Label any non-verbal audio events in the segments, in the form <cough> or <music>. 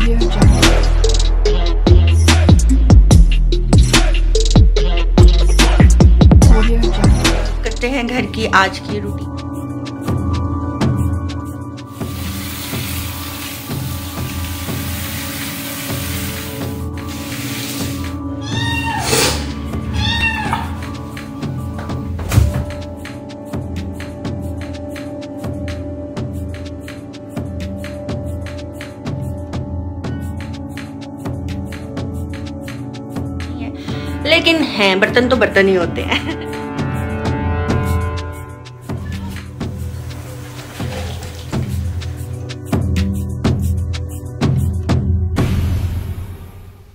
Audio Jungle. करते हैं घर की आज की रूटीन लेकिन हैं बर्तन तो बर्तन ही होते हैं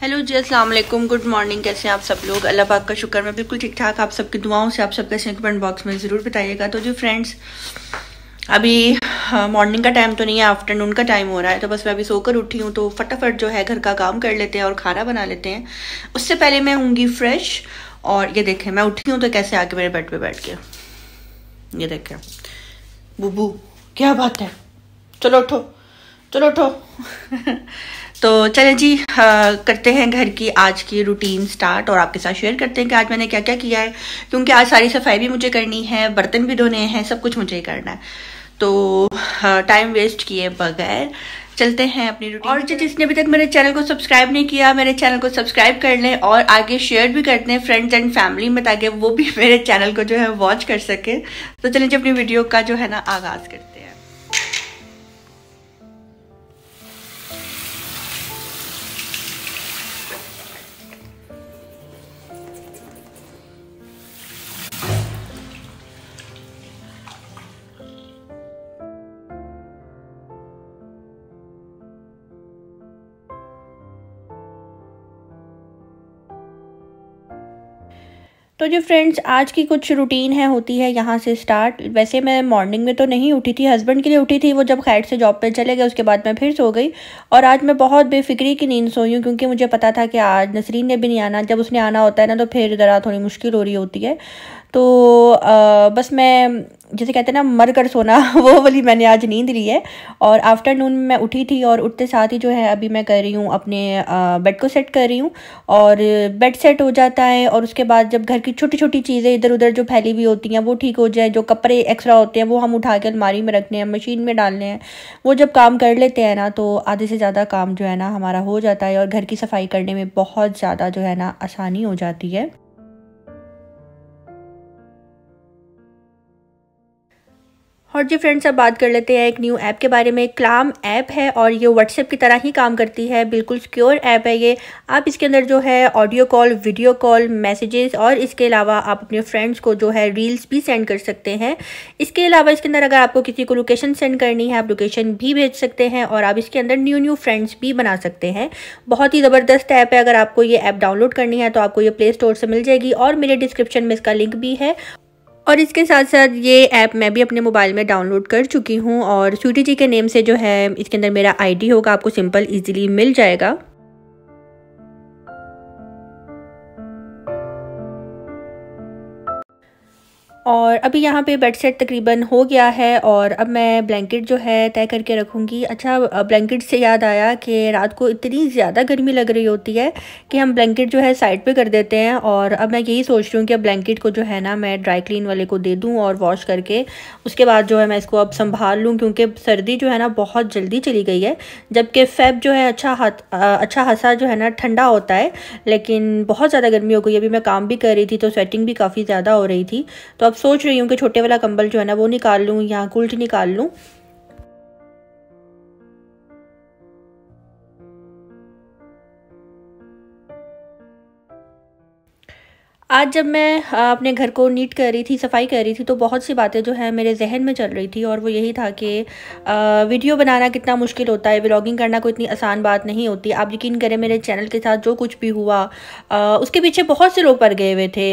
हेलो जी अस्सलाम वालेकुम गुड मॉर्निंग कैसे हैं आप सब लोग अल्लाह पाक का शुक्र मैं बिल्कुल ठीक ठाक आप सबकी दुआओं से आप सब कैसे कमेंट बॉक्स में ज़रूर बताइएगा तो जी फ्रेंड्स अभी मॉर्निंग हाँ, का टाइम तो नहीं है आफ्टरनून का टाइम हो रहा है तो बस मैं अभी सोकर उठी हूँ तो फटाफट जो है घर का काम कर लेते हैं और खाना बना लेते हैं उससे पहले मैं हूँगी फ्रेश और ये देखें मैं उठी हूँ तो कैसे आके मेरे बेड पे बैठ के ये देखें बुबू क्या बात है चलो उठो चलो उठो <laughs> तो चले जी आ, हाँ, करते हैं घर की आज की रूटीन स्टार्ट और आपके साथ शेयर करते हैं कि आज मैंने क्या क्या किया है क्योंकि आज सारी सफाई भी मुझे करनी है बर्तन भी धोने हैं सब कुछ मुझे ही करना है तो टाइम वेस्ट किए बगैर चलते हैं अपनी रूटीन और जिसने अभी तक मेरे चैनल को सब्सक्राइब नहीं किया मेरे चैनल को सब्सक्राइब कर लें और आगे शेयर भी कर दें फ्रेंड्स एंड फैमिली में ताकि वो भी <laughs> मेरे चैनल को जो है वॉच कर सके तो चलिए जो अपनी वीडियो का जो है ना आगाज़ करते हैं तो जो फ्रेंड्स आज की कुछ रूटीन है होती है यहाँ से स्टार्ट वैसे मैं मॉर्निंग में तो नहीं उठी थी हस्बैंड के लिए उठी थी वो जब खैर से जॉब पे चले गए उसके बाद मैं फिर सो गई और आज मैं बहुत बेफिक्री की नींद सोई हूँ क्योंकि मुझे पता था कि आज नसरीन ने भी नहीं आना जब उसने आना होता है ना तो फिर ज़रा थोड़ी मुश्किल हो रही होती है तो आ, बस मैं जैसे कहते हैं ना मर कर सोना <laughs> वो वाली मैंने आज नींद ली है और आफ्टरनून में मैं उठी थी और उठते साथ ही जो है अभी मैं कर रही हूँ अपने बेड को सेट कर रही हूँ और बेड सेट हो जाता है और उसके बाद जब घर की छोटी छोटी चीज़ें इधर उधर जो फैली हुई होती हैं वो ठीक हो जाए जो कपड़े एक्स्ट्रा होते हैं वो हम उठा के अलमारी में रखने हैं मशीन में डालने हैं वो जब काम कर लेते हैं ना तो आधे से ज़्यादा काम जो है ना हमारा हो जाता है और घर की सफाई करने में बहुत ज़्यादा जो है ना आसानी हो जाती है और जी फ्रेंड्स अब बात कर लेते हैं एक न्यू ऐप के बारे में क्लाम ऐप है और ये व्हाट्सएप की तरह ही काम करती है बिल्कुल सिक्योर ऐप है ये आप इसके अंदर जो है audio call video call messages और इसके अलावा आप अपने फ्रेंड्स को जो है रील्स भी सेंड कर सकते हैं इसके अलावा इसके अंदर अगर आपको किसी को लोकेशन सेंड करनी है आप लोकेशन भी भेज सकते हैं और आप इसके अंदर न्यू न्यू फ्रेंड्स भी बना सकते हैं बहुत ही ज़बरदस्त ऐप है अगर आपको ये ऐप डाउनलोड करनी है तो आपको ये प्ले स्टोर से मिल जाएगी और मेरे डिस्क्रिप्शन में इसका लिंक भी है और इसके साथ साथ ये ऐप मैं भी अपने मोबाइल में डाउनलोड कर चुकी हूँ और सूटी जी के नेम से जो है इसके अंदर मेरा आईडी होगा आपको सिंपल इजीली मिल जाएगा और अभी यहाँ पे बेड सेट तकरीबन हो गया है और अब मैं ब्लैंकेट जो है तय करके रखूँगी अच्छा ब्लैंकेट से याद आया कि रात को इतनी ज़्यादा गर्मी लग रही होती है कि हम ब्लैंकेट जो है साइड पे कर देते हैं और अब मैं यही सोच रही हूँ कि अब ब्लैंकेट को जो है ना मैं ड्राई क्लीन वाले को दे दूँ और वॉश करके उसके बाद जो है मैं इसको अब संभाल लूँ क्योंकि सर्दी जो है ना बहुत जल्दी चली गई है जबकि फैब जो है अच्छा हाथ अच्छा खासा जो है ना ठंडा होता है लेकिन बहुत ज़्यादा गर्मी हो गई अभी मैं काम भी कर रही थी तो स्वेटिंग भी काफ़ी ज़्यादा हो रही थी तो अब सोच रही हूँ कि छोटे वाला कंबल जो है ना वो निकाल लूँ या कुल्ट निकाल लूँ आज जब मैं अपने घर को नीट कर रही थी सफाई कर रही थी तो बहुत सी बातें जो है मेरे जहन में चल रही थी और वो यही था कि वीडियो बनाना कितना मुश्किल होता है व्लॉगिंग करना कोई इतनी आसान बात नहीं होती आप यकीन करें मेरे चैनल के साथ जो कुछ भी हुआ उसके पीछे बहुत से लोग पर गए हुए थे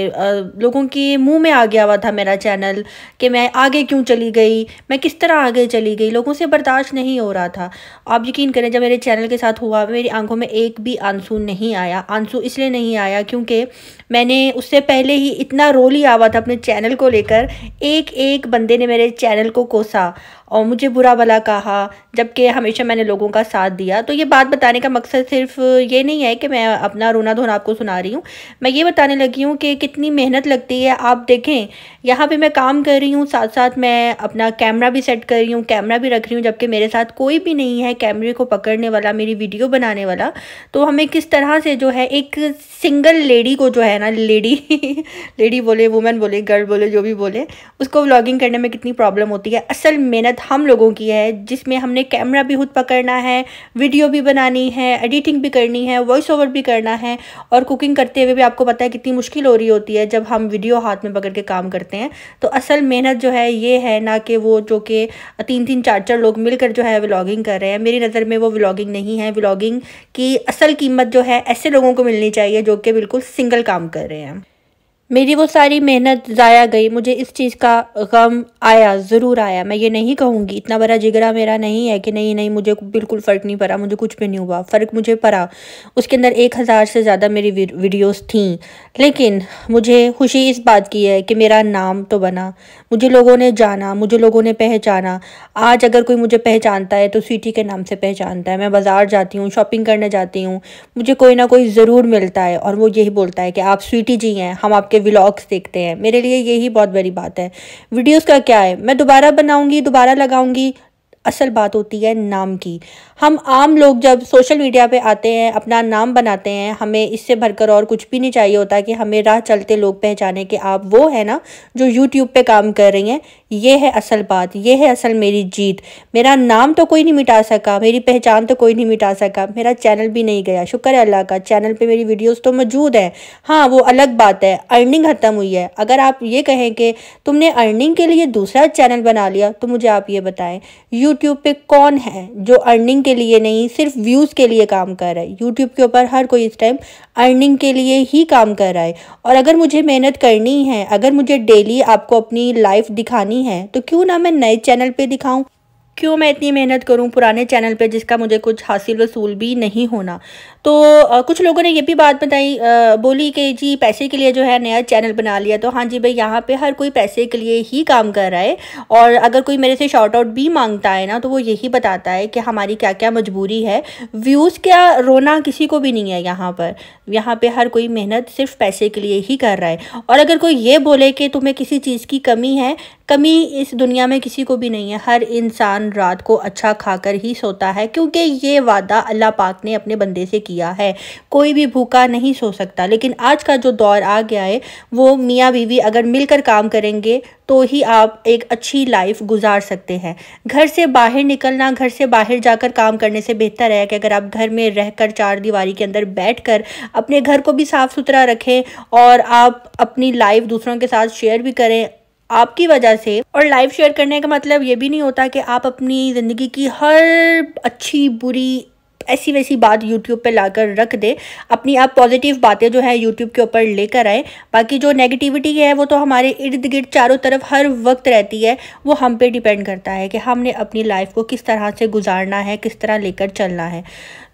लोगों के मुँह में आ गया हुआ था मेरा चैनल कि मैं आगे क्यों चली गई मैं किस तरह आगे चली गई लोगों से बर्दाश्त नहीं हो रहा था आप यकीन करें जब मेरे चैनल के साथ हुआ मेरी आंखों में एक भी आंसू नहीं आया आंसू इसलिए नहीं आया क्योंकि मैंने उस उससे पहले ही इतना रोल ही आवा था अपने चैनल को लेकर एक एक बंदे ने मेरे चैनल को कोसा और मुझे बुरा भला कहा जबकि हमेशा मैंने लोगों का साथ दिया तो ये बात बताने का मकसद सिर्फ ये नहीं है कि मैं अपना रोना धोना आपको सुना रही हूँ मैं ये बताने लगी हूँ कि कितनी मेहनत लगती है आप देखें यहाँ पे मैं काम कर रही हूँ साथ साथ मैं अपना कैमरा भी सेट कर रही हूँ कैमरा भी रख रही हूँ जबकि मेरे साथ कोई भी नहीं है कैमरे को पकड़ने वाला मेरी वीडियो बनाने वाला तो हमें किस तरह से जो है एक सिंगल लेडी को जो है ना लेडी लेडी बोले वुमेन बोले गर्ल बोले जो भी बोले उसको व्लॉगिंग करने में कितनी प्रॉब्लम होती है असल मेहनत मेहनत हम लोगों की है जिसमें हमने कैमरा भी खुद पकड़ना है वीडियो भी बनानी है एडिटिंग भी करनी है वॉइस ओवर भी करना है और कुकिंग करते हुए भी आपको पता है कितनी मुश्किल हो रही होती है जब हम वीडियो हाथ में पकड़ के काम करते हैं तो असल मेहनत जो है ये है ना कि वो जो कि तीन तीन चार चार लोग मिलकर जो है व्लॉगिंग कर रहे हैं मेरी नज़र में वो व्लॉगिंग नहीं है व्लॉगिंग की असल कीमत जो है ऐसे लोगों को मिलनी चाहिए जो कि बिल्कुल सिंगल काम कर रहे हैं मेरी वो सारी मेहनत ज़ाया गई मुझे इस चीज़ का गम आया ज़रूर आया मैं ये नहीं कहूँगी इतना बड़ा जिगरा मेरा नहीं है कि नहीं नहीं मुझे बिल्कुल फ़र्क नहीं पड़ा मुझे कुछ भी नहीं हुआ फ़र्क मुझे पड़ा उसके अंदर एक हज़ार से ज़्यादा मेरी वीडियोस थी लेकिन मुझे खुशी इस बात की है कि मेरा नाम तो बना मुझे लोगों ने जाना मुझे लोगों ने पहचाना आज अगर कोई मुझे पहचानता है तो स्वीटी के नाम से पहचानता है मैं बाज़ार जाती हूँ शॉपिंग करने जाती हूँ मुझे कोई ना कोई ज़रूर मिलता है और वो यही बोलता है कि आप स्वीटी जी हैं हम आपके आपके व्लॉग्स देखते हैं मेरे लिए यही बहुत बड़ी बात है वीडियोस का क्या है मैं दोबारा बनाऊँगी दोबारा लगाऊँगी असल बात होती है नाम की हम आम लोग जब सोशल मीडिया पे आते हैं अपना नाम बनाते हैं हमें इससे भरकर और कुछ भी नहीं चाहिए होता कि हमें राह चलते लोग पहचाने कि आप वो है ना जो यूट्यूब पे काम कर रही हैं ये है असल बात ये है असल मेरी जीत मेरा नाम तो कोई नहीं मिटा सका मेरी पहचान तो कोई नहीं मिटा सका मेरा चैनल भी नहीं गया शुक्र है अल्लाह का चैनल पर मेरी वीडियोज़ तो मौजूद हैं हाँ वो अलग बात है अर्निंग ख़त्म हुई है अगर आप ये कहें कि तुमने अर्निंग के लिए दूसरा चैनल बना लिया तो मुझे आप ये बताएं यू यूट्यूब पे कौन है जो अर्निंग के लिए नहीं सिर्फ व्यूज़ के लिए काम कर रहा है यूट्यूब के ऊपर हर कोई इस टाइम अर्निंग के लिए ही काम कर रहा है और अगर मुझे मेहनत करनी है अगर मुझे डेली आपको अपनी लाइफ दिखानी है तो क्यों ना मैं नए चैनल पे दिखाऊं क्यों मैं इतनी मेहनत करूं पुराने चैनल पे जिसका मुझे कुछ हासिल वसूल भी नहीं होना तो आ, कुछ लोगों ने ये भी बात बताई बोली कि जी पैसे के लिए जो है नया चैनल बना लिया तो हाँ जी भाई यहाँ पे हर कोई पैसे के लिए ही काम कर रहा है और अगर कोई मेरे से शॉर्ट आउट भी मांगता है ना तो वो यही बताता है कि हमारी क्या क्या मजबूरी है व्यूज़ क्या रोना किसी को भी नहीं है यहाँ पर यहाँ पर हर कोई मेहनत सिर्फ पैसे के लिए ही कर रहा है और अगर कोई ये बोले कि तुम्हें किसी चीज़ की कमी है कमी इस दुनिया में किसी को भी नहीं है हर इंसान रात को अच्छा खाकर ही सोता है क्योंकि ये वादा अल्लाह पाक ने अपने बंदे से किया है कोई भी भूखा नहीं सो सकता लेकिन आज का जो दौर आ गया है वो मियाँ बीवी अगर मिलकर काम करेंगे तो ही आप एक अच्छी लाइफ गुजार सकते हैं घर से बाहर निकलना घर से बाहर जाकर काम करने से बेहतर है कि अगर आप घर में रहकर चार दीवारी के अंदर बैठकर अपने घर को भी साफ़ सुथरा रखें और आप अपनी लाइफ दूसरों के साथ शेयर भी करें आपकी वजह से और लाइव शेयर करने का मतलब ये भी नहीं होता कि आप अपनी ज़िंदगी की हर अच्छी बुरी ऐसी वैसी बात यूट्यूब पे लाकर रख दे अपनी आप पॉजिटिव बातें जो है यूट्यूब के ऊपर लेकर आए बाकी जो नेगेटिविटी है वो तो हमारे इर्द गिर्द चारों तरफ हर वक्त रहती है वो हम पे डिपेंड करता है कि हमने अपनी लाइफ को किस तरह से गुजारना है किस तरह लेकर चलना है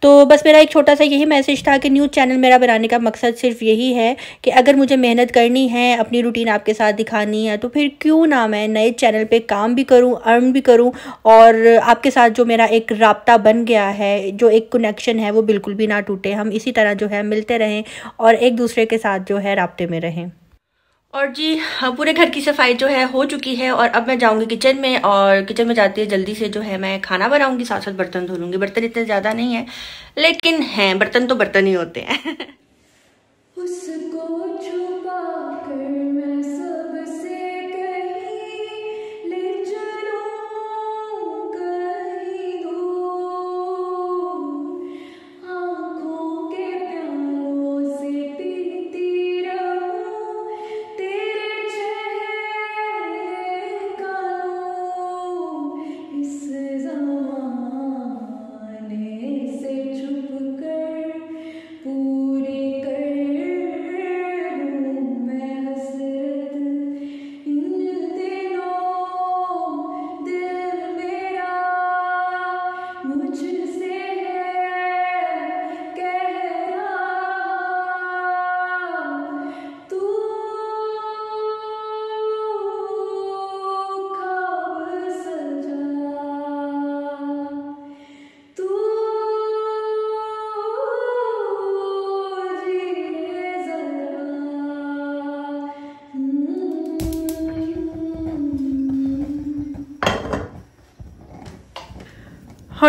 तो बस मेरा एक छोटा सा यही मैसेज था कि न्यूज़ चैनल मेरा बनाने का मकसद सिर्फ यही है कि अगर मुझे मेहनत करनी है अपनी रूटीन आपके साथ दिखानी है तो फिर क्यों ना मैं नए चैनल पर काम भी करूँ अर्न भी करूँ और आपके साथ जो मेरा एक रबता बन गया है जो एक कनेक्शन है वो बिल्कुल भी ना टूटे हम इसी तरह जो है मिलते रहें और एक दूसरे के साथ जो है रबते में रहें और जी हाँ, पूरे घर की सफाई जो है हो चुकी है और अब मैं जाऊंगी किचन में और किचन में जाती है जल्दी से जो है मैं खाना बनाऊंगी साथ साथ बर्तन धो लूंगी बर्तन इतने ज़्यादा नहीं है लेकिन हैं बर्तन तो बर्तन ही होते हैं उसको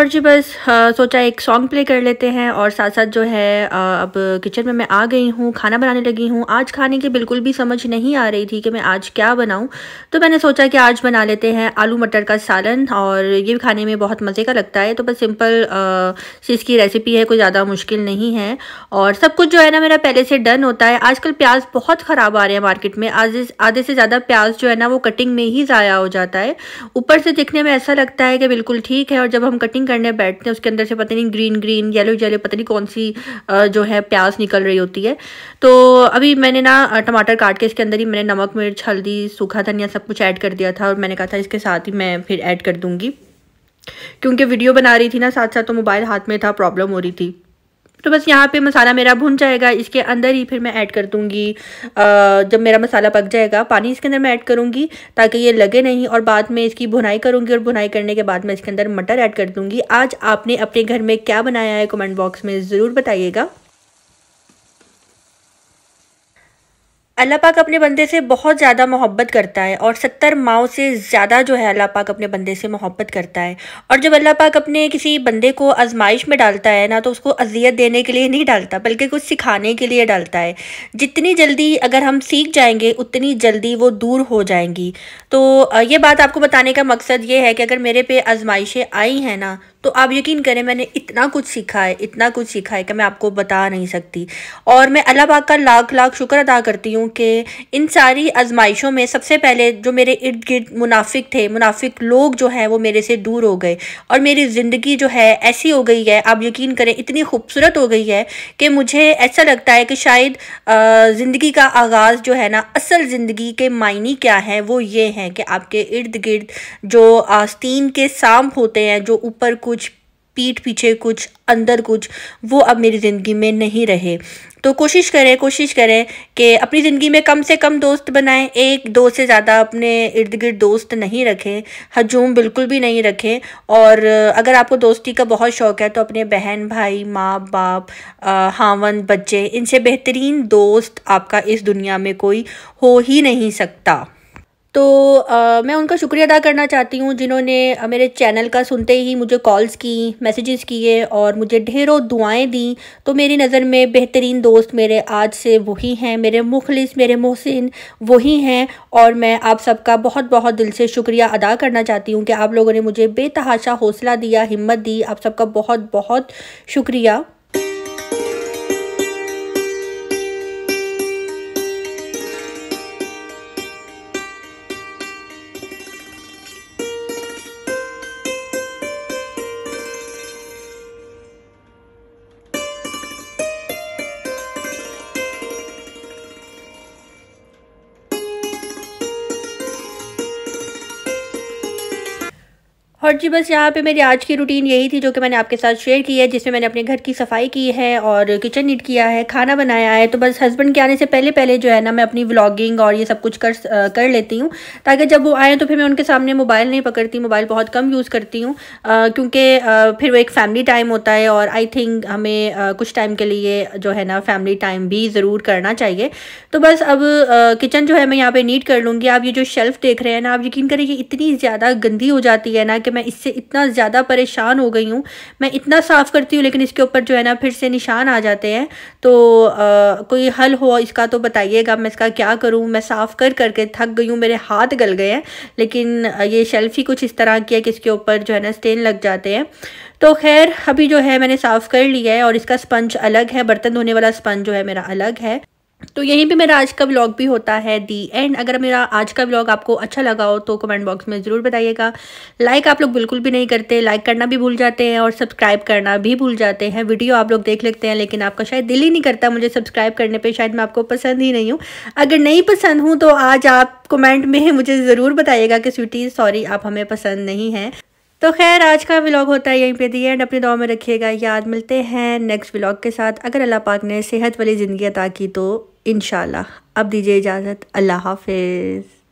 और जी बस आ, हाँ, सोचा एक सॉन्ग प्ले कर लेते हैं और साथ साथ जो है आ, अब किचन में मैं आ गई हूँ खाना बनाने लगी हूँ आज खाने की बिल्कुल भी समझ नहीं आ रही थी कि मैं आज क्या बनाऊँ तो मैंने सोचा कि आज बना लेते हैं आलू मटर का सालन और ये भी खाने में बहुत मज़े का लगता है तो बस सिंपल इसकी रेसिपी है कोई ज़्यादा मुश्किल नहीं है और सब कुछ जो है ना मेरा पहले से डन होता है आजकल प्याज बहुत ख़राब आ रहे हैं मार्केट में आधे आधे से ज़्यादा प्याज जो है ना वो कटिंग में ही ज़ाया हो जाता है ऊपर से दिखने में ऐसा लगता है कि बिल्कुल ठीक है और जब हम कटिंग करने बैठते हैं उसके अंदर से पता नहीं ग्रीन ग्रीन येलो येलो पता नहीं कौन सी जो है प्याज निकल रही होती है तो अभी मैंने ना टमाटर काट के इसके अंदर ही मैंने नमक मिर्च हल्दी सूखा धनिया सब कुछ ऐड कर दिया था और मैंने कहा था इसके साथ ही मैं फिर ऐड कर दूँगी क्योंकि वीडियो बना रही थी ना साथ साथ तो मोबाइल हाथ में था प्रॉब्लम हो रही थी तो बस यहाँ पे मसाला मेरा भुन जाएगा इसके अंदर ही फिर मैं ऐड कर दूँगी जब मेरा मसाला पक जाएगा पानी इसके अंदर मैं ऐड करूँगी ताकि ये लगे नहीं और बाद में इसकी भुनाई करूँगी और भुनाई करने के बाद मैं इसके अंदर मटर ऐड कर दूँगी आज आपने अपने घर में क्या बनाया है कमेंट बॉक्स में ज़रूर बताइएगा अल्लाह पाक अपने बंदे से बहुत ज़्यादा मोहब्बत करता है और सत्तर माओ से ज़्यादा जो है अल्लाह पाक अपने बंदे से मोहब्बत करता है और जब अल्लाह पाक अपने किसी बंदे को आजमाइश में डालता है ना तो उसको अजियत देने के लिए नहीं डालता बल्कि कुछ सिखाने के लिए डालता है जितनी जल्दी अगर हम सीख जाएंगे उतनी जल्दी वो दूर हो जाएंगी तो ये बात आपको बताने का मकसद ये है कि अगर मेरे पे आजमाइशें आई हैं ना तो आप यकीन करें मैंने इतना कुछ सीखा है इतना कुछ सीखा है कि मैं आपको बता नहीं सकती और मैं अल्लाह पाक का लाख लाख शुक्र अदा करती हूँ कि इन सारी आजमाइशों में सबसे पहले जो मेरे इर्द गिर्द मुनाफिक थे मुनाफिक लोग जो हैं वो मेरे से दूर हो गए और मेरी ज़िंदगी जो है ऐसी हो गई है आप यकीन करें इतनी खूबसूरत हो गई है कि मुझे ऐसा लगता है कि शायद ज़िंदगी का आगाज़ जो है ना असल ज़िंदगी के मायने क्या हैं वो ये हैं कि आपके इर्द गिर्द जो आस्तीन के सांप होते हैं जो ऊपर कोई पीठ पीछे कुछ अंदर कुछ वो अब मेरी ज़िंदगी में नहीं रहे तो कोशिश करें कोशिश करें कि अपनी ज़िंदगी में कम से कम दोस्त बनाएं एक दो से ज़्यादा अपने इर्द गिर्द दोस्त नहीं रखें हजूम बिल्कुल भी नहीं रखें और अगर आपको दोस्ती का बहुत शौक़ है तो अपने बहन भाई माँ बाप हावन बच्चे इनसे बेहतरीन दोस्त आपका इस दुनिया में कोई हो ही नहीं सकता तो आ, मैं उनका शुक्रिया अदा करना चाहती हूँ जिन्होंने मेरे चैनल का सुनते ही मुझे कॉल्स की मैसेजेस किए और मुझे ढेरों दुआएं दी तो मेरी नज़र में बेहतरीन दोस्त मेरे आज से वही हैं मेरे मुखलिस मेरे मोहसिन वही हैं और मैं आप सबका बहुत बहुत दिल से शुक्रिया अदा करना चाहती हूँ कि आप लोगों ने मुझे बेतहाशा हौसला दिया हिम्मत दी आप सबका बहुत बहुत शुक्रिया और जी बस यहाँ पे मेरी आज की रूटीन यही थी जो कि मैंने आपके साथ शेयर की है जिसमें मैंने अपने घर की सफाई की है और किचन नीट किया है खाना बनाया है तो बस हस्बैंड के आने से पहले पहले जो है ना मैं अपनी व्लॉगिंग और ये सब कुछ कर कर लेती हूँ ताकि जब वो आएँ तो फिर मैं उनके सामने मोबाइल नहीं पकड़ती मोबाइल बहुत कम यूज़ करती हूँ क्योंकि फिर वो एक फ़ैमिली टाइम होता है और आई थिंक हमें कुछ टाइम के लिए जो है ना फैमिली टाइम भी ज़रूर करना चाहिए तो बस अब किचन जो है मैं यहाँ पर नीट कर लूँगी आप ये जो शेल्फ़ देख रहे हैं ना आप यकीन करें कि इतनी ज़्यादा गंदी हो जाती है ना कि मैं इससे इतना ज़्यादा परेशान हो गई हूँ मैं इतना साफ़ करती हूँ लेकिन इसके ऊपर जो है ना फिर से निशान आ जाते हैं तो आ, कोई हल हो इसका तो बताइएगा मैं इसका क्या करूँ मैं साफ़ कर करके थक गई हूँ मेरे हाथ गल गए हैं लेकिन ये शेल्फ़ ही कुछ इस तरह की है कि इसके ऊपर जो है ना स्टेन लग जाते हैं तो खैर अभी जो है मैंने साफ़ कर लिया है और इसका स्पंज अलग है बर्तन धोने वाला स्पंज जो है मेरा अलग है तो यहीं पे मेरा आज का व्लॉग भी होता है दी एंड अगर मेरा आज का व्लॉग आपको अच्छा लगा हो तो कमेंट बॉक्स में ज़रूर बताइएगा लाइक आप लोग बिल्कुल भी नहीं करते लाइक करना भी भूल जाते हैं और सब्सक्राइब करना भी भूल जाते हैं वीडियो आप लोग देख लेते हैं लेकिन आपका शायद दिल ही नहीं करता मुझे सब्सक्राइब करने पर शायद मैं आपको पसंद ही नहीं हूँ अगर नहीं पसंद हूँ तो आज आप कमेंट में <laughs> मुझे ज़रूर बताइएगा कि स्वीटी सॉरी आप हमें पसंद नहीं हैं तो खैर आज का व्लॉग होता है यहीं पे दी एंड अपनी दुआ में रखिएगा याद मिलते हैं नेक्स्ट व्लॉग के साथ अगर अल्लाह पाक ने सेहत वाली ज़िंदगी अदा की तो इनशाला अब दीजिए इजाज़त अल्लाह हाफिज़